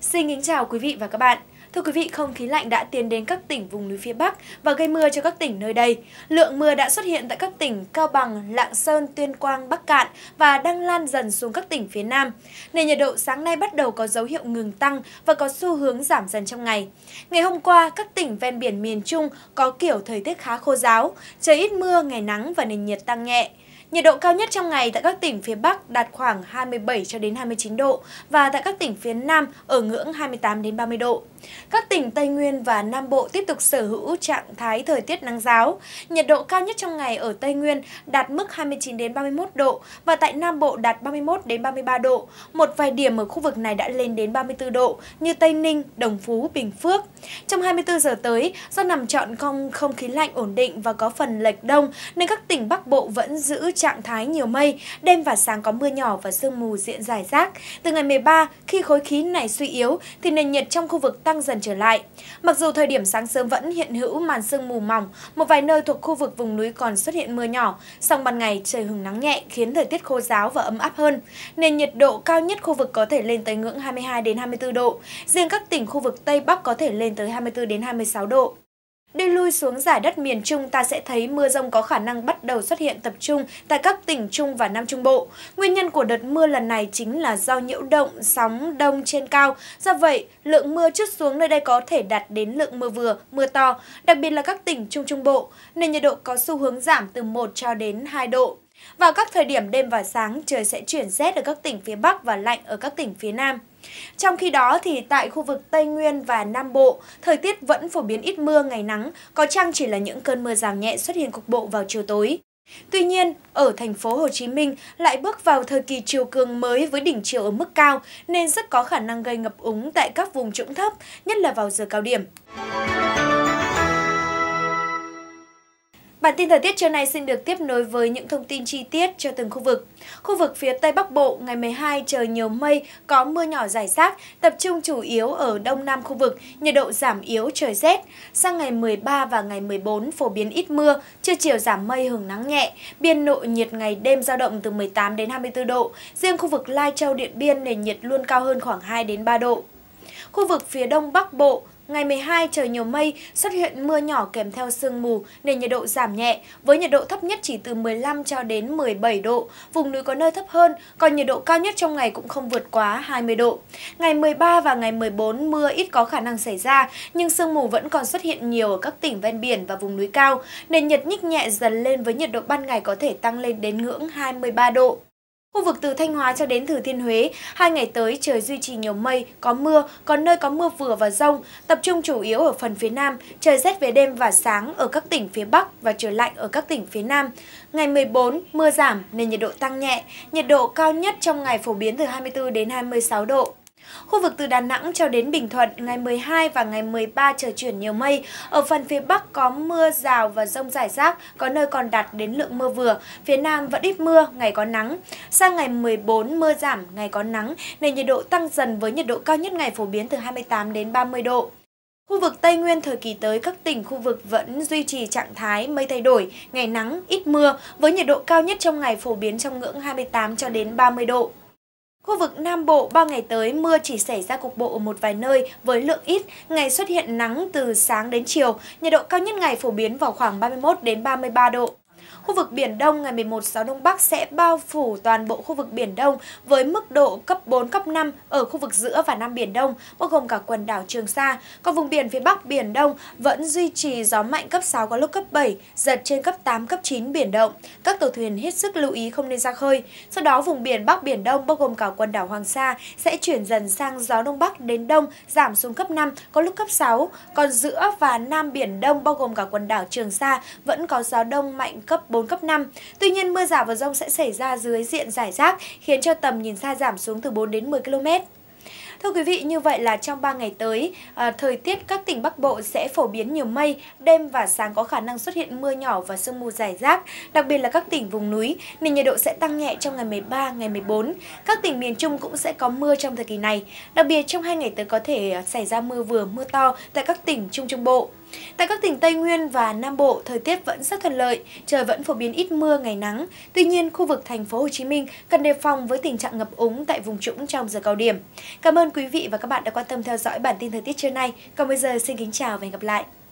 Xin kính chào quý vị và các bạn. Thưa quý vị, không khí lạnh đã tiến đến các tỉnh vùng núi phía Bắc và gây mưa cho các tỉnh nơi đây. Lượng mưa đã xuất hiện tại các tỉnh Cao Bằng, Lạng Sơn, Tuyên Quang, Bắc Cạn và đang lan dần xuống các tỉnh phía Nam. Nền nhiệt độ sáng nay bắt đầu có dấu hiệu ngừng tăng và có xu hướng giảm dần trong ngày. Ngày hôm qua, các tỉnh ven biển miền Trung có kiểu thời tiết khá khô giáo, trời ít mưa, ngày nắng và nền nhiệt tăng nhẹ. Nhiệt độ cao nhất trong ngày tại các tỉnh phía Bắc đạt khoảng 27 cho đến 29 độ và tại các tỉnh phía Nam ở ngưỡng 28 đến 30 độ. Các tỉnh Tây Nguyên và Nam Bộ tiếp tục sở hữu trạng thái thời tiết nắng giáo. Nhiệt độ cao nhất trong ngày ở Tây Nguyên đạt mức 29 đến 31 độ và tại Nam Bộ đạt 31 đến 33 độ. Một vài điểm ở khu vực này đã lên đến 34 độ như Tây Ninh, Đồng Phú, Bình Phước. Trong 24 giờ tới, do nằm trọn không không khí lạnh ổn định và có phần lệch đông nên các tỉnh Bắc Bộ vẫn giữ trạng thái nhiều mây, đêm và sáng có mưa nhỏ và sương mù diện rải rác. Từ ngày 13, khi khối khí này suy yếu thì nền nhiệt trong khu vực tăng dần trở lại. Mặc dù thời điểm sáng sớm vẫn hiện hữu màn sương mù mỏng, một vài nơi thuộc khu vực vùng núi còn xuất hiện mưa nhỏ, song ban ngày trời hứng nắng nhẹ khiến thời tiết khô giáo và ấm áp hơn. Nền nhiệt độ cao nhất khu vực có thể lên tới ngưỡng 22 đến 24 độ, riêng các tỉnh khu vực Tây Bắc có thể lên tới 24 đến 26 độ. Đi lui xuống giải đất miền Trung ta sẽ thấy mưa rông có khả năng bắt đầu xuất hiện tập trung tại các tỉnh Trung và Nam Trung Bộ. Nguyên nhân của đợt mưa lần này chính là do nhiễu động sóng đông trên cao. Do vậy, lượng mưa chút xuống nơi đây có thể đạt đến lượng mưa vừa, mưa to, đặc biệt là các tỉnh Trung Trung Bộ, nên nhiệt độ có xu hướng giảm từ 1 cho đến 2 độ. Vào các thời điểm đêm và sáng, trời sẽ chuyển rét ở các tỉnh phía Bắc và lạnh ở các tỉnh phía Nam. Trong khi đó thì tại khu vực Tây Nguyên và Nam Bộ, thời tiết vẫn phổ biến ít mưa ngày nắng, có chăng chỉ là những cơn mưa rào nhẹ xuất hiện cục bộ vào chiều tối. Tuy nhiên, ở thành phố Hồ Chí Minh lại bước vào thời kỳ chiều cường mới với đỉnh chiều ở mức cao nên rất có khả năng gây ngập úng tại các vùng trũng thấp, nhất là vào giờ cao điểm. Bản tin thời tiết trưa nay xin được tiếp nối với những thông tin chi tiết cho từng khu vực. Khu vực phía Tây Bắc Bộ ngày 12 trời nhiều mây, có mưa nhỏ rải rác, tập trung chủ yếu ở đông nam khu vực, nhiệt độ giảm yếu trời rét. Sang ngày 13 và ngày 14 phổ biến ít mưa, trưa chiều giảm mây hưởng nắng nhẹ, biên nội nhiệt ngày đêm dao động từ 18 đến 24 độ. Riêng khu vực Lai Châu Điện Biên nền nhiệt luôn cao hơn khoảng 2 đến 3 độ. Khu vực phía đông bắc bộ, Ngày 12 trời nhiều mây, xuất hiện mưa nhỏ kèm theo sương mù nên nhiệt độ giảm nhẹ với nhiệt độ thấp nhất chỉ từ 15 cho đến 17 độ, vùng núi có nơi thấp hơn, còn nhiệt độ cao nhất trong ngày cũng không vượt quá 20 độ. Ngày 13 và ngày 14 mưa ít có khả năng xảy ra, nhưng sương mù vẫn còn xuất hiện nhiều ở các tỉnh ven biển và vùng núi cao, nền nhiệt nhích nhẹ dần lên với nhiệt độ ban ngày có thể tăng lên đến ngưỡng 23 độ. Khu vực từ Thanh Hóa cho đến Thừa Thiên Huế, hai ngày tới trời duy trì nhiều mây, có mưa, có nơi có mưa vừa và rông, tập trung chủ yếu ở phần phía Nam, trời rét về đêm và sáng ở các tỉnh phía Bắc và trời lạnh ở các tỉnh phía Nam. Ngày 14, mưa giảm nên nhiệt độ tăng nhẹ, nhiệt độ cao nhất trong ngày phổ biến từ 24 đến 26 độ. Khu vực từ Đà Nẵng cho đến Bình Thuận, ngày 12 và ngày 13 trời chuyển nhiều mây. Ở phần phía Bắc có mưa rào và rông rải rác, có nơi còn đạt đến lượng mưa vừa. Phía Nam vẫn ít mưa, ngày có nắng. Sang ngày 14 mưa giảm, ngày có nắng, nên nhiệt độ tăng dần với nhiệt độ cao nhất ngày phổ biến từ 28 đến 30 độ. Khu vực Tây Nguyên thời kỳ tới các tỉnh khu vực vẫn duy trì trạng thái mây thay đổi, ngày nắng, ít mưa với nhiệt độ cao nhất trong ngày phổ biến trong ngưỡng 28 cho đến 30 độ. Khu vực Nam Bộ 3 ngày tới mưa chỉ xảy ra cục bộ ở một vài nơi với lượng ít, ngày xuất hiện nắng từ sáng đến chiều, nhiệt độ cao nhất ngày phổ biến vào khoảng 31 đến 33 độ. Khu vực Biển Đông ngày 11 gió Đông Bắc sẽ bao phủ toàn bộ khu vực Biển Đông với mức độ cấp 4, cấp 5 ở khu vực giữa và Nam Biển Đông, bao gồm cả quần đảo Trường Sa. Còn vùng biển phía Bắc Biển Đông vẫn duy trì gió mạnh cấp 6 có lúc cấp 7, giật trên cấp 8, cấp 9 biển động. Các tàu thuyền hết sức lưu ý không nên ra khơi. Sau đó vùng biển Bắc Biển Đông bao gồm cả quần đảo Hoàng Sa sẽ chuyển dần sang gió Đông Bắc đến Đông, giảm xuống cấp 5, có lúc cấp 6. Còn giữa và Nam Biển Đông bao gồm cả quần đảo Trường Sa vẫn có gió Đông mạnh cấp 4 4, cấp 5. Tuy nhiên, mưa rào và rông sẽ xảy ra dưới diện giải rác, khiến cho tầm nhìn xa giảm xuống từ 4 đến 10 km. Thưa quý vị, như vậy là trong 3 ngày tới, à, thời tiết các tỉnh Bắc Bộ sẽ phổ biến nhiều mây, đêm và sáng có khả năng xuất hiện mưa nhỏ và sương mù rải rác, đặc biệt là các tỉnh vùng núi, nên nhiệt độ sẽ tăng nhẹ trong ngày 13, ngày 14. Các tỉnh miền Trung cũng sẽ có mưa trong thời kỳ này, đặc biệt trong hai ngày tới có thể à, xảy ra mưa vừa, mưa to tại các tỉnh Trung Trung Bộ. Tại các tỉnh Tây Nguyên và Nam Bộ, thời tiết vẫn rất thuận lợi, trời vẫn phổ biến ít mưa ngày nắng. Tuy nhiên, khu vực thành phố Hồ Chí Minh cần đề phòng với tình trạng ngập úng tại vùng trũng trong giờ cao điểm. Cảm ơn quý vị và các bạn đã quan tâm theo dõi bản tin thời tiết trưa nay. Còn bây giờ xin kính chào và hẹn gặp lại.